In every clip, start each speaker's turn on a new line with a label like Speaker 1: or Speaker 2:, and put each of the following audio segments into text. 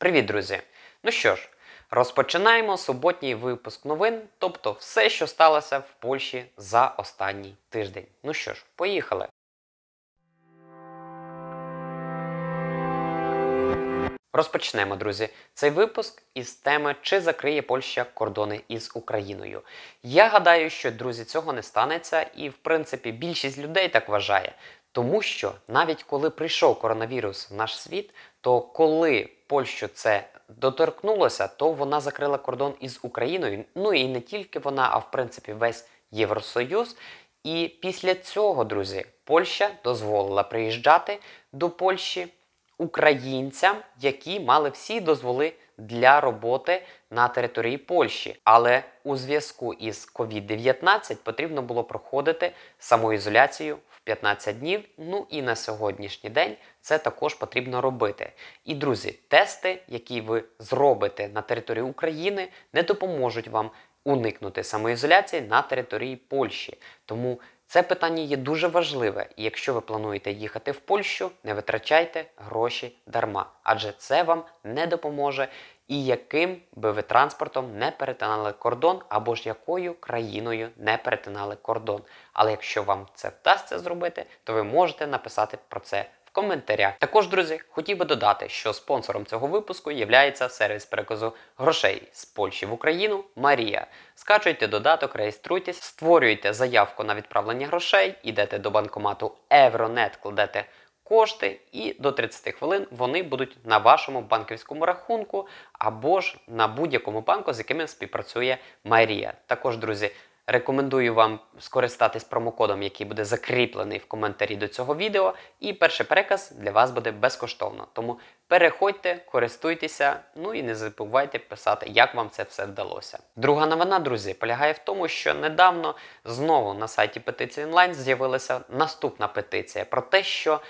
Speaker 1: Привіт, друзі! Ну що ж, розпочинаємо суботній випуск новин, тобто все, що сталося в Польщі за останній тиждень. Ну що ж, поїхали! Розпочнемо, друзі, цей випуск із теми, чи закриє Польща кордони із Україною. Я гадаю, що друзі цього не станеться, і в принципі більшість людей так вважає. Тому що навіть коли прийшов коронавірус в наш світ, то коли Польщу це доторкнулося, то вона закрила кордон із Україною. Ну і не тільки вона, а в принципі весь Євросоюз. І після цього, друзі, Польща дозволила приїжджати до Польщі українцям, які мали всі дозволи для роботи на території Польщі, але у зв'язку із COVID-19 потрібно було проходити самоізоляцію в 15 днів. Ну і на сьогоднішній день це також потрібно робити. І друзі, тести, які ви зробите на території України, не допоможуть вам уникнути самоізоляції на території Польщі. Тому це питання є дуже важливе, і якщо ви плануєте їхати в Польщу, не витрачайте гроші дарма, адже це вам не допоможе і яким би ви транспортом не перетинали кордон, або ж якою країною не перетинали кордон. Але якщо вам це вдасться зробити, то ви можете написати про це Коментаря. Також, друзі, хотів би додати, що спонсором цього випуску є сервіс переказу грошей з Польщі в Україну Марія. Скачуйте додаток, реєструйтесь, створюйте заявку на відправлення грошей, ідете до банкомату Евронет, кладете. Кошти і до 30 хвилин вони будуть на вашому банківському рахунку або ж на будь-якому банку, з якими співпрацює Марія. Також, друзі, Рекомендую вам скористатись промокодом, який буде закріплений в коментарі до цього відео. І перший переказ для вас буде безкоштовно. Тому переходьте, користуйтеся, ну і не забувайте писати, як вам це все вдалося. Друга новина, друзі, полягає в тому, що недавно знову на сайті петиції онлайн з'явилася наступна петиція про те, що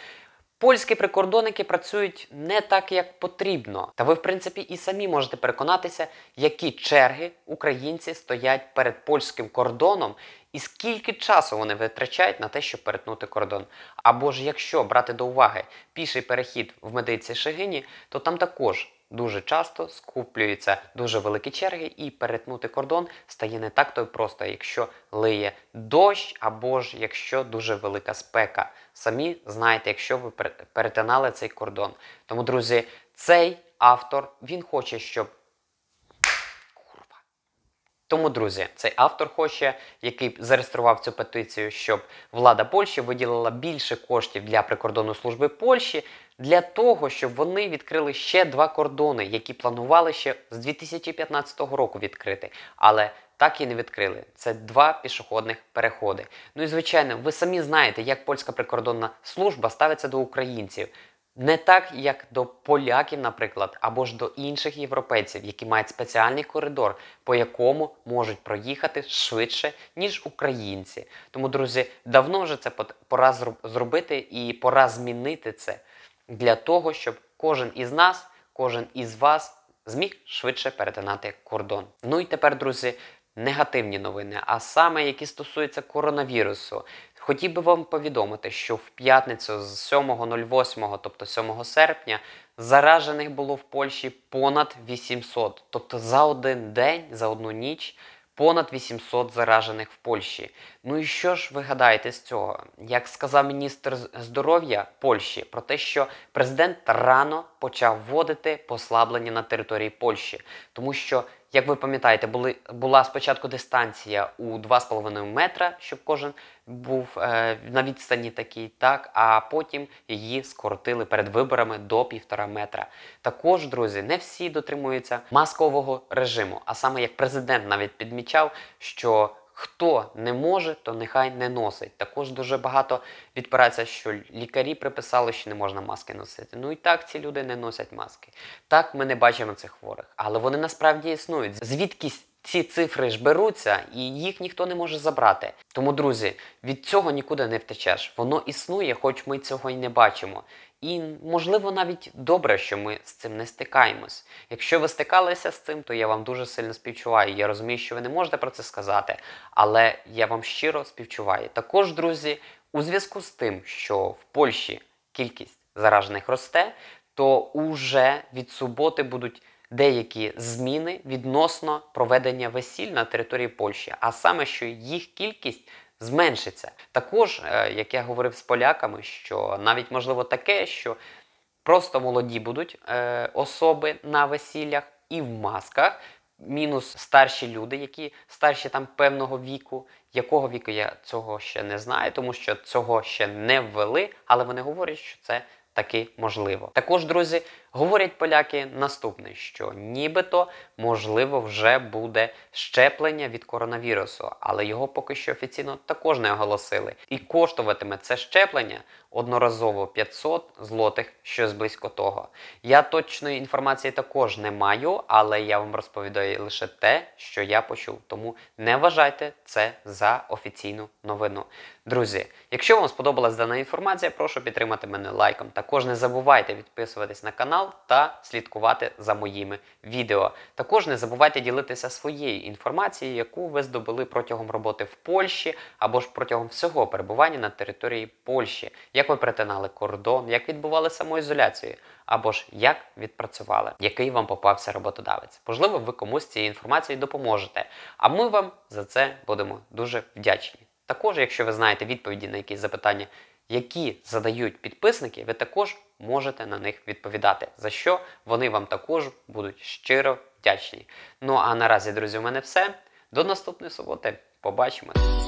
Speaker 1: Польські прикордонники працюють не так, як потрібно. Та ви, в принципі, і самі можете переконатися, які черги українці стоять перед польським кордоном і скільки часу вони витрачають на те, щоб перетнути кордон? Або ж якщо брати до уваги піший перехід в медиці Шегині, то там також дуже часто скуплюються дуже великі черги, і перетнути кордон стає не так то й просто, якщо лиє дощ, або ж якщо дуже велика спека. Самі знаєте, якщо ви перетинали цей кордон. Тому, друзі, цей автор він хоче, щоб тому, друзі, цей автор хоче, який зареєстрував цю петицію, щоб влада Польщі виділила більше коштів для прикордонної служби Польщі для того, щоб вони відкрили ще два кордони, які планували ще з 2015 року відкрити, але так і не відкрили. Це два пішохідних переходи. Ну і звичайно, ви самі знаєте, як польська прикордонна служба ставиться до українців. Не так, як до поляків, наприклад, або ж до інших європейців, які мають спеціальний коридор, по якому можуть проїхати швидше, ніж українці. Тому, друзі, давно вже це пора зробити і пора змінити це для того, щоб кожен із нас, кожен із вас зміг швидше перетинати кордон. Ну і тепер, друзі, негативні новини, а саме які стосуються коронавірусу. Хотів би вам повідомити, що в п'ятницю з 7.08, тобто 7 серпня, заражених було в Польщі понад 800. Тобто за один день, за одну ніч понад 800 заражених в Польщі. Ну і що ж ви гадаєте з цього? Як сказав міністр здоров'я Польщі про те, що президент рано почав вводити послаблення на території Польщі, тому що як ви пам'ятаєте, були, була спочатку дистанція у 2,5 метра, щоб кожен був е, на відстані такий, так, а потім її скоротили перед виборами до 1,5 метра. Також, друзі, не всі дотримуються маскового режиму. А саме як президент навіть підмічав, що Хто не може, то нехай не носить. Також дуже багато відпирається, що лікарі приписали, що не можна маски носити. Ну і так ці люди не носять маски. Так ми не бачимо цих хворих, але вони насправді існують. Звідкись ці цифри ж беруться, і їх ніхто не може забрати. Тому, друзі, від цього нікуди не втечеш. Воно існує, хоч ми цього й не бачимо. І, можливо, навіть добре, що ми з цим не стикаємось. Якщо ви стикалися з цим, то я вам дуже сильно співчуваю. Я розумію, що ви не можете про це сказати, але я вам щиро співчуваю. Також, друзі, у зв'язку з тим, що в Польщі кількість заражених росте, то уже від суботи будуть деякі зміни відносно проведення весіль на території Польщі, а саме, що їх кількість. Зменшиться. Також, е, як я говорив з поляками, що навіть можливо таке, що просто молоді будуть е, особи на весіллях і в масках, мінус старші люди, які старші там певного віку. Якого віку я цього ще не знаю, тому що цього ще не ввели, але вони говорять, що це таки можливо. Також, друзі, Говорять поляки наступне, що нібито можливо вже буде щеплення від коронавірусу, але його поки що офіційно також не оголосили. І коштуватиме це щеплення одноразово 500 злотих, щось близько того. Я точної інформації також не маю, але я вам розповідаю лише те, що я почув. Тому не вважайте це за офіційну новину. Друзі, якщо вам сподобалась дана інформація, прошу підтримати мене лайком. Також не забувайте підписуватись на канал канал та слідкувати за моїми відео. Також не забувайте ділитися своєю інформацією, яку ви здобули протягом роботи в Польщі або ж протягом всього перебування на території Польщі, як ви перетинали кордон, як відбували самоізоляцію, або ж як відпрацювали, який вам попався роботодавець. Можливо, ви комусь цією інформацією допоможете. А ми вам за це будемо дуже вдячні. Також, якщо ви знаєте відповіді на якісь запитання, які задають підписники, ви також можете на них відповідати, за що вони вам також будуть щиро вдячні. Ну а наразі, друзі, у мене все. До наступної суботи. Побачимось!